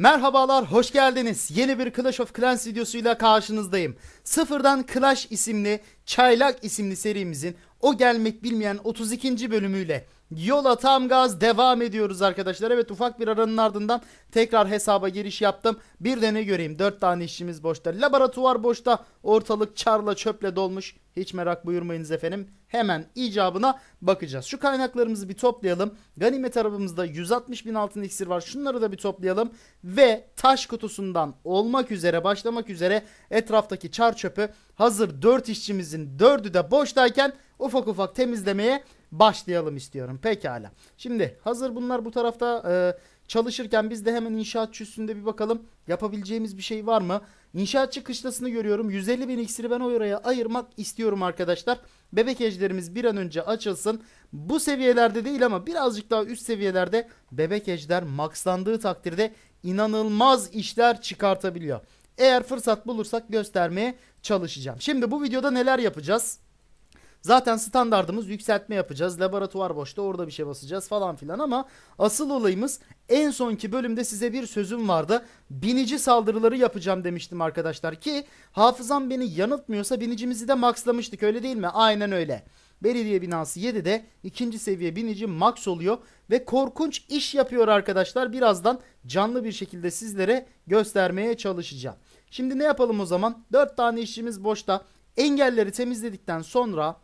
Merhabalar, hoş geldiniz. Yeni bir Clash of Clans videosuyla karşınızdayım. Sıfırdan Clash isimli, Çaylak isimli serimizin o gelmek bilmeyen 32. bölümüyle yola tam gaz devam ediyoruz arkadaşlar. Evet ufak bir aranın ardından tekrar hesaba giriş yaptım. Bir de ne göreyim 4 tane işçimiz boşta. Laboratuvar boşta. Ortalık çarla çöple dolmuş. Hiç merak buyurmayınız efendim hemen icabına bakacağız. Şu kaynaklarımızı bir toplayalım. Ganimet arabamızda 160 bin altın iksir var. Şunları da bir toplayalım. Ve taş kutusundan olmak üzere başlamak üzere etraftaki çar çöpü hazır 4 işçimizin 4'ü de boştayken ufak ufak temizlemeye başlayalım istiyorum. Pekala. Şimdi hazır bunlar bu tarafta... E, çalışırken biz de hemen inşaatçı üstünde bir bakalım yapabileceğimiz bir şey var mı? İnşaatçı kışlasını görüyorum. 150 bin iksiri ben oraya ayırmak istiyorum arkadaşlar. Bebek ejderimiz bir an önce açılsın. Bu seviyelerde değil ama birazcık daha üst seviyelerde bebek ejder makslandığı takdirde inanılmaz işler çıkartabiliyor. Eğer fırsat bulursak göstermeye çalışacağım. Şimdi bu videoda neler yapacağız? Zaten standartımız yükseltme yapacağız. Laboratuvar boşta orada bir şey basacağız falan filan ama asıl olayımız en sonki bölümde size bir sözüm vardı. Binici saldırıları yapacağım demiştim arkadaşlar ki hafızam beni yanıltmıyorsa binicimizi de maxlamıştık öyle değil mi? Aynen öyle. Belediye binası 7'de ikinci seviye binici max oluyor ve korkunç iş yapıyor arkadaşlar. Birazdan canlı bir şekilde sizlere göstermeye çalışacağım. Şimdi ne yapalım o zaman? 4 tane işçimiz boşta. Engelleri temizledikten sonra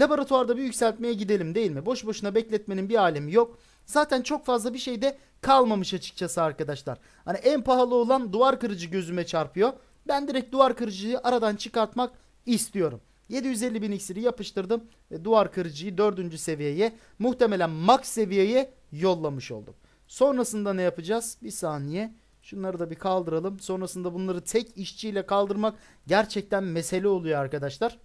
Laboratuvarda bir yükseltmeye gidelim değil mi? Boş boşuna bekletmenin bir alemi yok. Zaten çok fazla bir şey de kalmamış açıkçası arkadaşlar. Hani en pahalı olan duvar kırıcı gözüme çarpıyor. Ben direkt duvar kırıcıyı aradan çıkartmak istiyorum. 750 bin iksiri yapıştırdım. Ve duvar kırıcıyı 4. seviyeye muhtemelen max seviyeye yollamış oldum. Sonrasında ne yapacağız? Bir saniye. Şunları da bir kaldıralım. Sonrasında bunları tek işçiyle kaldırmak gerçekten mesele oluyor arkadaşlar.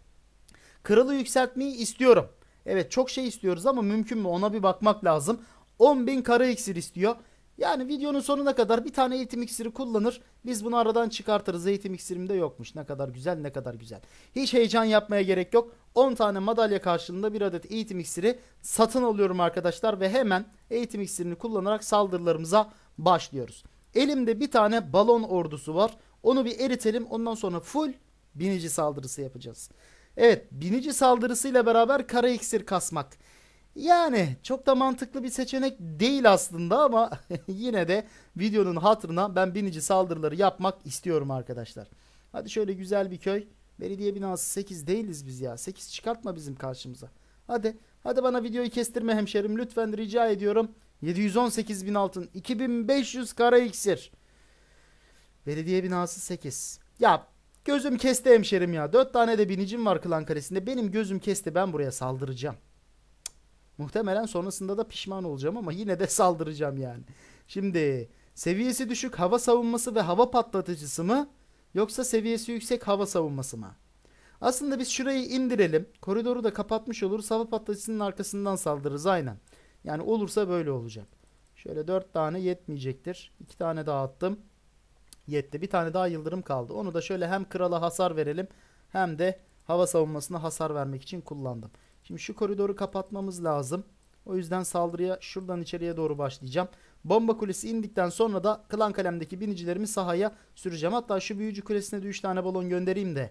Kralı yükseltmeyi istiyorum. Evet çok şey istiyoruz ama mümkün mü ona bir bakmak lazım. 10.000 kara iksir istiyor. Yani videonun sonuna kadar bir tane eğitim iksiri kullanır. Biz bunu aradan çıkartırız. Eğitim iksirim de yokmuş. Ne kadar güzel ne kadar güzel. Hiç heyecan yapmaya gerek yok. 10 tane madalya karşılığında bir adet eğitim iksiri satın alıyorum arkadaşlar. Ve hemen eğitim iksirini kullanarak saldırılarımıza başlıyoruz. Elimde bir tane balon ordusu var. Onu bir eritelim. Ondan sonra full binici saldırısı yapacağız. Evet binici saldırısıyla beraber kara iksir kasmak. Yani çok da mantıklı bir seçenek değil aslında ama yine de videonun hatırına ben binici saldırıları yapmak istiyorum arkadaşlar. Hadi şöyle güzel bir köy. Belediye binası 8 değiliz biz ya. 8 çıkartma bizim karşımıza. Hadi hadi bana videoyu kestirme hemşerim lütfen rica ediyorum. 718 bin altın 2500 kara iksir. Belediye binası 8. Ya Gözüm kesti hemşerim ya. Dört tane de binicim var klan kalesinde. Benim gözüm kesti ben buraya saldıracağım. Muhtemelen sonrasında da pişman olacağım ama yine de saldıracağım yani. Şimdi seviyesi düşük hava savunması ve hava patlatıcısı mı? Yoksa seviyesi yüksek hava savunması mı? Aslında biz şurayı indirelim. Koridoru da kapatmış oluruz. Hava patlatıcısının arkasından saldırırız aynen. Yani olursa böyle olacak. Şöyle dört tane yetmeyecektir. İki tane daha attım yetti. Bir tane daha yıldırım kaldı. Onu da şöyle hem krala hasar verelim hem de hava savunmasına hasar vermek için kullandım. Şimdi şu koridoru kapatmamız lazım. O yüzden saldırıya şuradan içeriye doğru başlayacağım. Bomba kulesi indikten sonra da klan kalemdeki binicilerimi sahaya süreceğim. Hatta şu büyücü kulesine de 3 tane balon göndereyim de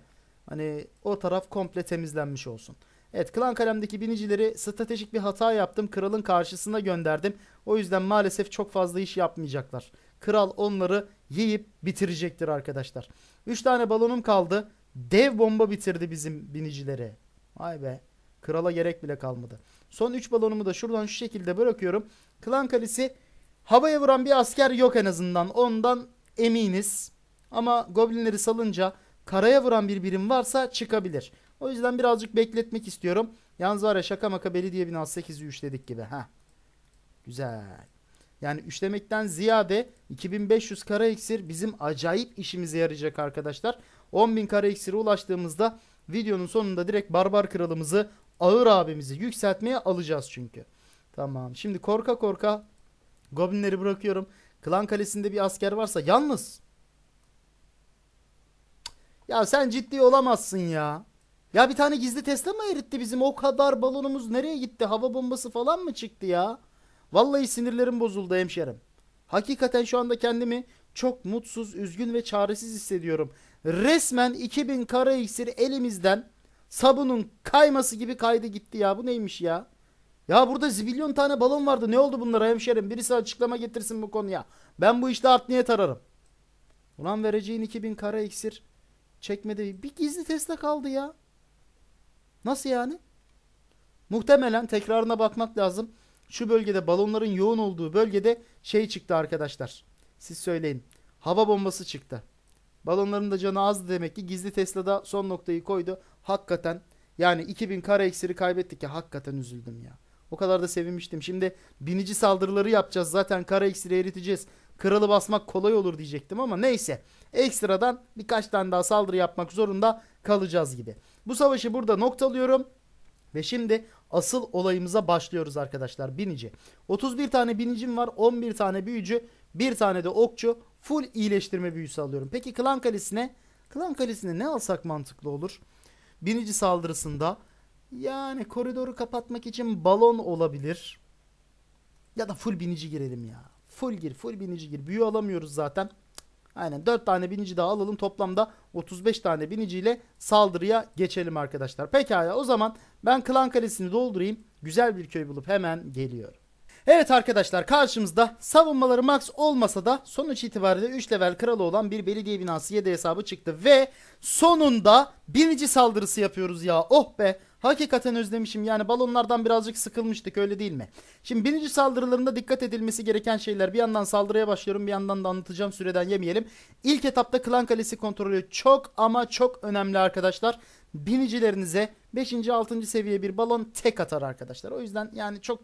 hani o taraf komple temizlenmiş olsun. Evet klan kalemdeki binicileri stratejik bir hata yaptım. Kralın karşısına gönderdim. O yüzden maalesef çok fazla iş yapmayacaklar. Kral onları yiyip bitirecektir arkadaşlar. 3 tane balonum kaldı. Dev bomba bitirdi bizim binicileri. Vay be. Krala gerek bile kalmadı. Son 3 balonumu da şuradan şu şekilde bırakıyorum. Klan kalesi havaya vuran bir asker yok en azından. Ondan eminiz. Ama goblinleri salınca karaya vuran bir birim varsa çıkabilir. O yüzden birazcık bekletmek istiyorum. Yalnız var ya şaka maka belediye binası 8'i 3 dedik gibi. Heh. Güzel. Yani üçlemekten ziyade 2500 kara iksir bizim acayip işimize yarayacak arkadaşlar. 10.000 kara iksire ulaştığımızda videonun sonunda direkt barbar kralımızı ağır abimizi yükseltmeye alacağız çünkü. Tamam şimdi korka korka goblinleri bırakıyorum. Klan kalesinde bir asker varsa yalnız. Ya sen ciddi olamazsın ya. Ya bir tane gizli Tesla mı eritti bizim o kadar balonumuz nereye gitti? Hava bombası falan mı çıktı ya? Vallahi sinirlerim bozuldu hemşerim. Hakikaten şu anda kendimi çok mutsuz, üzgün ve çaresiz hissediyorum. Resmen 2000 kara iksir elimizden sabunun kayması gibi kaydı gitti ya. Bu neymiş ya? Ya burada zibilyon tane balon vardı. Ne oldu bunlara hemşerim? Birisi açıklama getirsin bu konuya. Ben bu işte art niyet ararım. Ulan vereceğin 2000 kara iksir çekmedi bir gizli teste kaldı ya. Nasıl yani? Muhtemelen tekrarına bakmak lazım şu bölgede balonların yoğun olduğu bölgede şey çıktı arkadaşlar. Siz söyleyin. Hava bombası çıktı. Balonların da canı azdı demek ki gizli Tesla'da son noktayı koydu. Hakikaten yani 2000 kare eksiri kaybettik ya hakikaten üzüldüm ya. O kadar da sevinmiştim. Şimdi binici saldırıları yapacağız. Zaten kara eksiri eriteceğiz. Kralı basmak kolay olur diyecektim ama neyse. Ekstradan birkaç tane daha saldırı yapmak zorunda kalacağız gibi. Bu savaşı burada noktalıyorum. Ve şimdi asıl olayımıza başlıyoruz arkadaşlar binici. 31 tane binicim var 11 tane büyücü bir tane de okçu full iyileştirme büyüsü alıyorum. Peki klan kalesine klan kalesine ne alsak mantıklı olur? Binici saldırısında yani koridoru kapatmak için balon olabilir. Ya da full binici girelim ya. Full gir full binici gir. Büyü alamıyoruz zaten. Aynen 4 tane binici daha alalım. Toplamda 35 tane biniciyle saldırıya geçelim arkadaşlar. Pekala o zaman ben Klan Kalesi'ni doldurayım. Güzel bir köy bulup hemen geliyorum. Evet arkadaşlar karşımızda savunmaları max olmasa da sonuç itibariyle 3 level kralı olan bir belediye binası yedi hesabı çıktı. Ve sonunda binici saldırısı yapıyoruz ya oh be Hakikaten özlemişim yani balonlardan birazcık sıkılmıştık öyle değil mi? Şimdi birinci saldırılarında dikkat edilmesi gereken şeyler. Bir yandan saldırıya başlıyorum bir yandan da anlatacağım süreden yemeyelim. İlk etapta klan kalesi kontrolü çok ama çok önemli arkadaşlar. Binicilerinize 5. 6. seviye bir balon tek atar arkadaşlar. O yüzden yani çok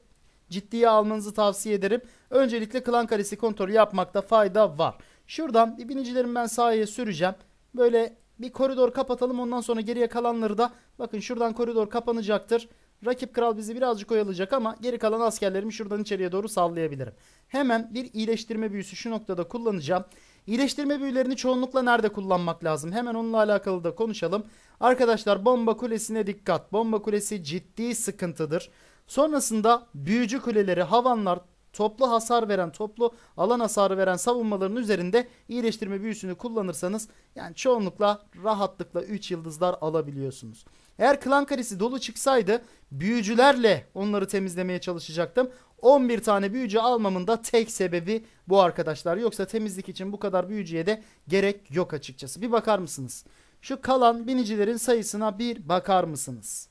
ciddiye almanızı tavsiye ederim. Öncelikle klan kalesi kontrolü yapmakta fayda var. Şuradan binicilerimi ben sahaya süreceğim. Böyle bir koridor kapatalım ondan sonra geriye kalanları da bakın şuradan koridor kapanacaktır. Rakip kral bizi birazcık oyalayacak ama geri kalan askerlerimi şuradan içeriye doğru sallayabilirim. Hemen bir iyileştirme büyüsü şu noktada kullanacağım. İyileştirme büyülerini çoğunlukla nerede kullanmak lazım? Hemen onunla alakalı da konuşalım. Arkadaşlar bomba kulesine dikkat. Bomba kulesi ciddi sıkıntıdır. Sonrasında büyücü kuleleri, havanlar, toplu hasar veren, toplu alan hasarı veren savunmaların üzerinde iyileştirme büyüsünü kullanırsanız yani çoğunlukla rahatlıkla 3 yıldızlar alabiliyorsunuz. Eğer klan karesi dolu çıksaydı büyücülerle onları temizlemeye çalışacaktım. 11 tane büyücü almamın da tek sebebi bu arkadaşlar. Yoksa temizlik için bu kadar büyücüye de gerek yok açıkçası. Bir bakar mısınız? Şu kalan binicilerin sayısına bir bakar mısınız?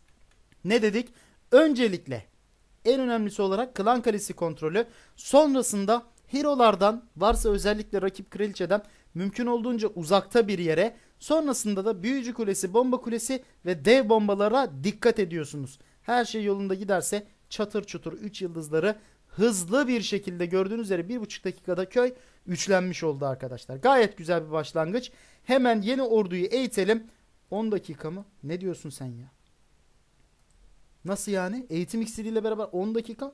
Ne dedik? Öncelikle en önemlisi olarak klan kalesi kontrolü. Sonrasında hero'lardan varsa özellikle rakip kraliçeden mümkün olduğunca uzakta bir yere sonrasında da büyücü kulesi, bomba kulesi ve dev bombalara dikkat ediyorsunuz. Her şey yolunda giderse çatır çutur 3 yıldızları hızlı bir şekilde gördüğünüz üzere 1,5 dakikada köy üçlenmiş oldu arkadaşlar. Gayet güzel bir başlangıç. Hemen yeni orduyu eğitelim. 10 dakika mı? Ne diyorsun sen ya? Nasıl yani? Eğitim iksiriyle beraber 10 dakika.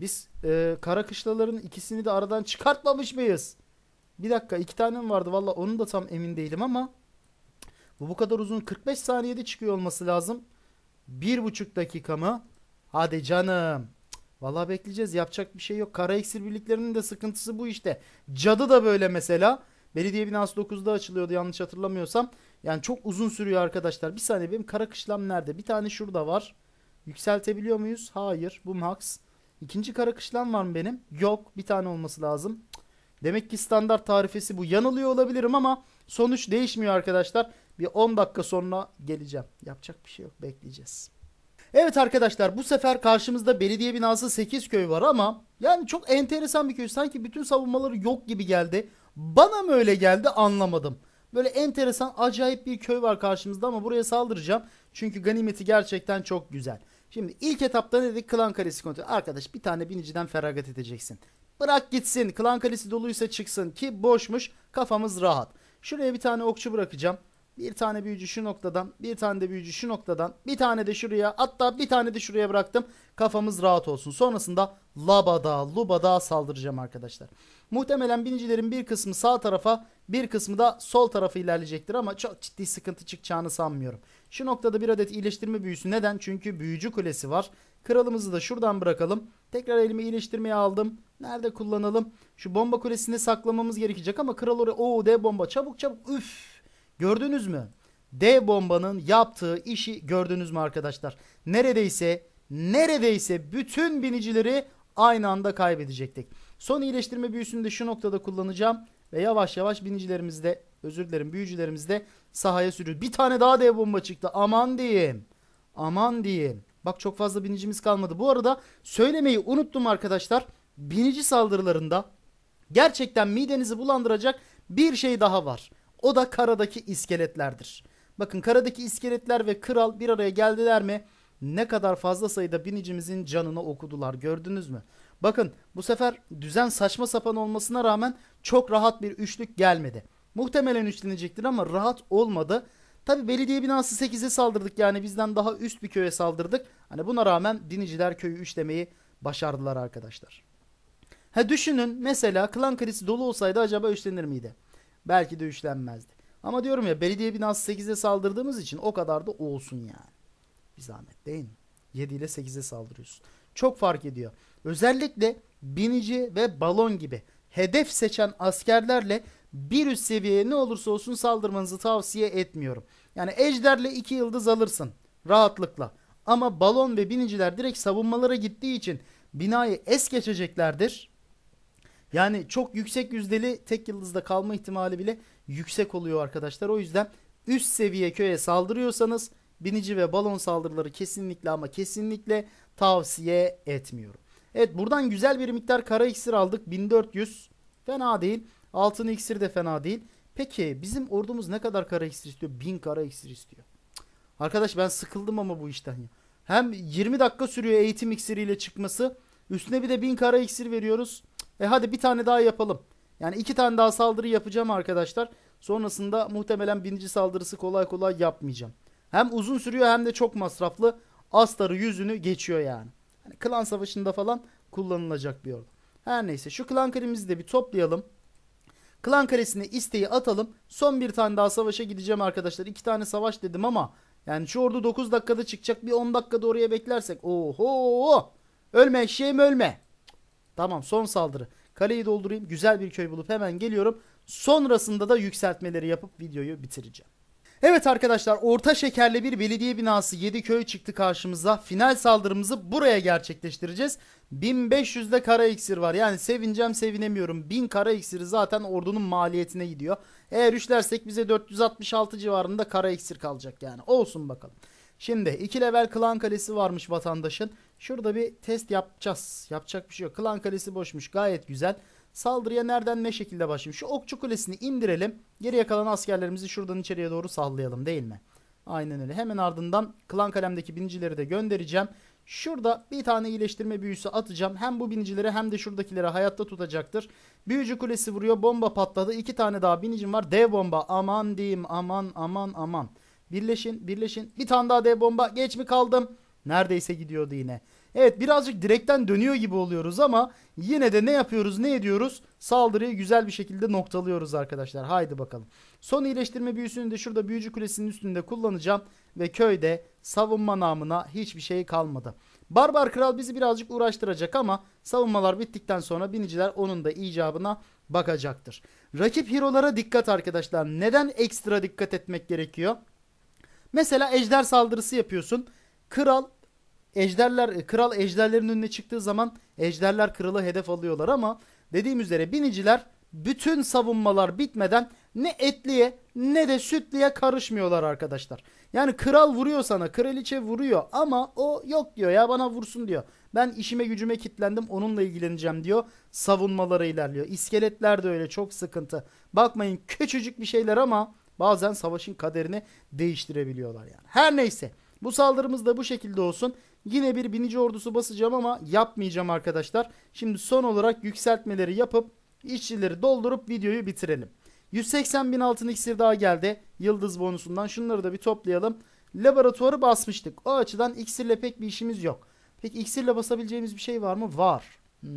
Biz e, kara kışlaların ikisini de aradan çıkartmamış mıyız? Bir dakika iki tane mi vardı? Valla onun da tam emin değilim ama. Bu bu kadar uzun 45 saniyede çıkıyor olması lazım. bir buçuk dakika mı? Hadi canım. Valla bekleyeceğiz. Yapacak bir şey yok. Kara iksir birliklerinin de sıkıntısı bu işte. Cadı da böyle mesela. Belediye binası 9'da açılıyordu yanlış hatırlamıyorsam. Yani çok uzun sürüyor arkadaşlar. Bir saniye benim kara kışlam nerede? Bir tane şurada var. Yükseltebiliyor muyuz? Hayır. Bu max. İkinci kara kışlan var mı benim? Yok. Bir tane olması lazım. Demek ki standart tarifesi bu. Yanılıyor olabilirim ama sonuç değişmiyor arkadaşlar. Bir 10 dakika sonra geleceğim. Yapacak bir şey yok. Bekleyeceğiz. Evet arkadaşlar bu sefer karşımızda belediye binası 8 köy var ama yani çok enteresan bir köy. Sanki bütün savunmaları yok gibi geldi. Bana mı öyle geldi anlamadım. Böyle enteresan acayip bir köy var karşımızda ama buraya saldıracağım. Çünkü ganimeti gerçekten çok güzel. Şimdi ilk etapta dedik? Klan kalesi kontrol. Arkadaş bir tane biniciden feragat edeceksin. Bırak gitsin. Klan kalesi doluysa çıksın ki boşmuş. Kafamız rahat. Şuraya bir tane okçu bırakacağım. Bir tane büyücü şu noktadan, bir tane de büyücü şu noktadan, bir tane de şuraya, hatta bir tane de şuraya bıraktım. Kafamız rahat olsun. Sonrasında labada, lubada saldıracağım arkadaşlar. Muhtemelen binicilerin bir kısmı sağ tarafa, bir kısmı da sol tarafı ilerleyecektir ama çok ciddi sıkıntı çıkacağını sanmıyorum. Şu noktada bir adet iyileştirme büyüsü. Neden? Çünkü büyücü kulesi var. Kralımızı da şuradan bırakalım. Tekrar elime iyileştirmeyi aldım. Nerede kullanalım? Şu bomba kulesini saklamamız gerekecek ama kral oraya... Oo dev bomba çabuk çabuk üf Gördünüz mü? D bombanın yaptığı işi gördünüz mü arkadaşlar? Neredeyse neredeyse bütün binicileri aynı anda kaybedecektik. Son iyileştirme büyüsünü de şu noktada kullanacağım ve yavaş yavaş binicilerimizi de özür dilerim büyücülerimizi de sahaya sürüyoruz. Bir tane daha dev bomba çıktı. Aman diyeyim. Aman diyeyim. Bak çok fazla binicimiz kalmadı. Bu arada söylemeyi unuttum arkadaşlar. Binici saldırılarında gerçekten midenizi bulandıracak bir şey daha var. O da karadaki iskeletlerdir. Bakın karadaki iskeletler ve kral bir araya geldiler mi ne kadar fazla sayıda binicimizin canını okudular gördünüz mü? Bakın bu sefer düzen saçma sapan olmasına rağmen çok rahat bir üçlük gelmedi. Muhtemelen üçlenecektir ama rahat olmadı. Tabi belediye binası 8'e saldırdık yani bizden daha üst bir köye saldırdık. Hani buna rağmen biniciler köyü üçlemeyi başardılar arkadaşlar. Ha düşünün mesela klan kredisi dolu olsaydı acaba üçlenir miydi? belki de üşlenmezdi. Ama diyorum ya belediye binası 8'e saldırdığımız için o kadar da olsun yani. Bir zahmet değil mi? 7 ile 8'e saldırıyorsun. Çok fark ediyor. Özellikle binici ve balon gibi hedef seçen askerlerle bir üst seviyeye ne olursa olsun saldırmanızı tavsiye etmiyorum. Yani ejderle 2 yıldız alırsın rahatlıkla. Ama balon ve biniciler direkt savunmalara gittiği için binayı es geçeceklerdir yani çok yüksek yüzdeli tek yıldızda kalma ihtimali bile yüksek oluyor arkadaşlar. O yüzden üst seviye köye saldırıyorsanız binici ve balon saldırıları kesinlikle ama kesinlikle tavsiye etmiyorum. Evet buradan güzel bir miktar kara iksir aldık. 1400 fena değil. Altın iksir de fena değil. Peki bizim ordumuz ne kadar kara iksir istiyor? 1000 kara iksir istiyor. Arkadaş ben sıkıldım ama bu işten ya. Hem 20 dakika sürüyor eğitim iksiriyle çıkması. Üstüne bir de 1000 kara iksir veriyoruz. E hadi bir tane daha yapalım. Yani iki tane daha saldırı yapacağım arkadaşlar. Sonrasında muhtemelen birinci saldırısı kolay kolay yapmayacağım. Hem uzun sürüyor hem de çok masraflı. Astarı yüzünü geçiyor yani. yani klan savaşında falan kullanılacak bir ordu. Her neyse şu klan kalemizi de bir toplayalım. Klan karesine isteği atalım. Son bir tane daha savaşa gideceğim arkadaşlar. İki tane savaş dedim ama yani şu ordu 9 dakikada çıkacak. Bir 10 dakikada oraya beklersek. Oho! Ölme eşeğim ölme. Tamam son saldırı. Kaleyi doldurayım. Güzel bir köy bulup hemen geliyorum. Sonrasında da yükseltmeleri yapıp videoyu bitireceğim. Evet arkadaşlar orta şekerli bir belediye binası 7 köy çıktı karşımıza. Final saldırımızı buraya gerçekleştireceğiz. 1500'de kara iksir var. Yani sevineceğim sevinemiyorum. 1000 kara iksiri zaten ordunun maliyetine gidiyor. Eğer üçlersek bize 466 civarında kara iksir kalacak yani. Olsun bakalım. Şimdi 2 level klan kalesi varmış vatandaşın. Şurada bir test yapacağız. Yapacak bir şey yok. Klan kalesi boşmuş. Gayet güzel. Saldırıya nereden ne şekilde başlayayım? Şu okçu kulesini indirelim. Geriye kalan askerlerimizi şuradan içeriye doğru sallayalım değil mi? Aynen öyle. Hemen ardından klan kalemdeki binicileri de göndereceğim. Şurada bir tane iyileştirme büyüsü atacağım. Hem bu binicileri hem de şuradakileri hayatta tutacaktır. Büyücü kulesi vuruyor. Bomba patladı. İki tane daha binicim var. Dev bomba. Aman diyeyim. Aman aman aman. Birleşin birleşin. Bir tane daha dev bomba. Geç mi kaldım? Neredeyse gidiyordu yine. Evet birazcık direkten dönüyor gibi oluyoruz ama yine de ne yapıyoruz ne ediyoruz? Saldırıyı güzel bir şekilde noktalıyoruz arkadaşlar. Haydi bakalım. Son iyileştirme büyüsünü de şurada büyücü kulesinin üstünde kullanacağım. Ve köyde savunma namına hiçbir şey kalmadı. Barbar kral bizi birazcık uğraştıracak ama savunmalar bittikten sonra biniciler onun da icabına bakacaktır. Rakip hero'lara dikkat arkadaşlar. Neden ekstra dikkat etmek gerekiyor? Mesela ejder saldırısı yapıyorsun. Kral ejderler kral ejderlerin önüne çıktığı zaman ejderler kralı hedef alıyorlar ama dediğim üzere biniciler bütün savunmalar bitmeden ne etliye ne de sütliye karışmıyorlar arkadaşlar. Yani kral vuruyor sana, kraliçe vuruyor ama o yok diyor ya bana vursun diyor. Ben işime gücüme kitlendim onunla ilgileneceğim diyor. savunmaları ilerliyor. İskeletler de öyle çok sıkıntı. Bakmayın küçücük bir şeyler ama bazen savaşın kaderini değiştirebiliyorlar yani. Her neyse. Bu saldırımız da bu şekilde olsun. Yine bir binici ordusu basacağım ama yapmayacağım arkadaşlar. Şimdi son olarak yükseltmeleri yapıp işçileri doldurup videoyu bitirelim. 180 bin altın iksir daha geldi. Yıldız bonusundan şunları da bir toplayalım. Laboratuvarı basmıştık. O açıdan iksirle pek bir işimiz yok. Peki iksirle basabileceğimiz bir şey var mı? Var. Hmm.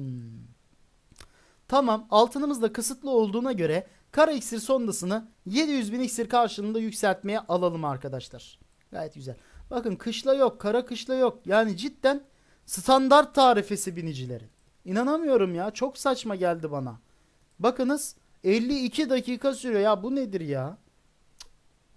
Tamam altınımız da kısıtlı olduğuna göre kara iksir sondasını 700 bin iksir karşılığında yükseltmeye alalım arkadaşlar. Gayet güzel. Bakın kışla yok, kara kışla yok. Yani cidden standart tarifesi binicilerin. İnanamıyorum ya. Çok saçma geldi bana. Bakınız 52 dakika sürüyor. Ya bu nedir ya?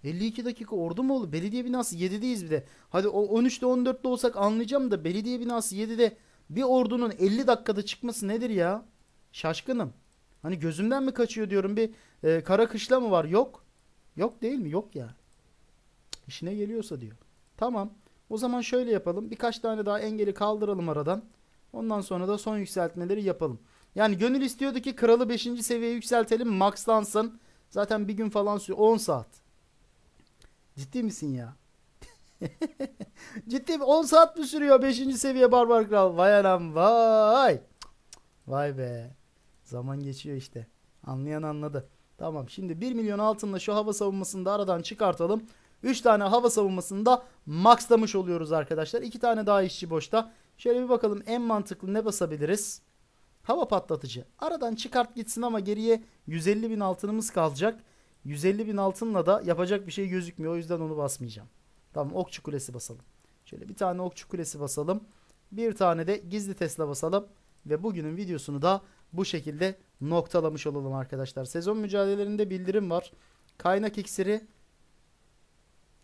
52 dakika ordu mu oldu? Belediye binası 7'deyiz bir de. Hadi o 13'te 14'te olsak anlayacağım da belediye binası 7'de bir ordunun 50 dakikada çıkması nedir ya? Şaşkınım. Hani gözümden mi kaçıyor diyorum bir e, kara kışla mı var? Yok. Yok değil mi? Yok ya. İşine geliyorsa diyor. Tamam. O zaman şöyle yapalım. Birkaç tane daha engeli kaldıralım aradan. Ondan sonra da son yükseltmeleri yapalım. Yani gönül istiyordu ki kralı 5. seviyeye yükseltelim. Maxlansın. Zaten bir gün falan sürüyor. 10 saat. Ciddi misin ya? Ciddi mi? 10 saat mi sürüyor 5. seviye Barbar Kral? Vay anam vay. Vay be. Zaman geçiyor işte. Anlayan anladı. Tamam şimdi 1 milyon altınla şu hava savunmasını da aradan çıkartalım. 3 tane hava savunmasını da maxlamış oluyoruz arkadaşlar. 2 tane daha işçi boşta. Şöyle bir bakalım en mantıklı ne basabiliriz? Hava patlatıcı. Aradan çıkart gitsin ama geriye 150 bin altınımız kalacak. 150 bin altınla da yapacak bir şey gözükmüyor. O yüzden onu basmayacağım. Tamam okçu kulesi basalım. Şöyle bir tane okçu kulesi basalım. Bir tane de gizli Tesla basalım. Ve bugünün videosunu da bu şekilde noktalamış olalım arkadaşlar. Sezon mücadelelerinde bildirim var. Kaynak iksiri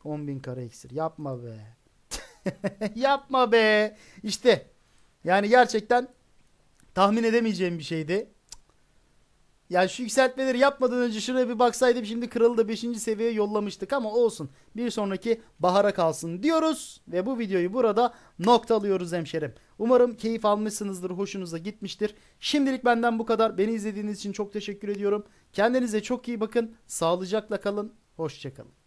10 bin kara iksir. Yapma be. Yapma be. İşte. Yani gerçekten tahmin edemeyeceğim bir şeydi. Yani şu yükseltmeleri yapmadan önce şuraya bir baksaydım şimdi kralı da 5. seviyeye yollamıştık ama olsun. Bir sonraki bahara kalsın diyoruz ve bu videoyu burada noktalıyoruz hemşerim. Umarım keyif almışsınızdır, hoşunuza gitmiştir. Şimdilik benden bu kadar. Beni izlediğiniz için çok teşekkür ediyorum. Kendinize çok iyi bakın, sağlıcakla kalın, hoşçakalın.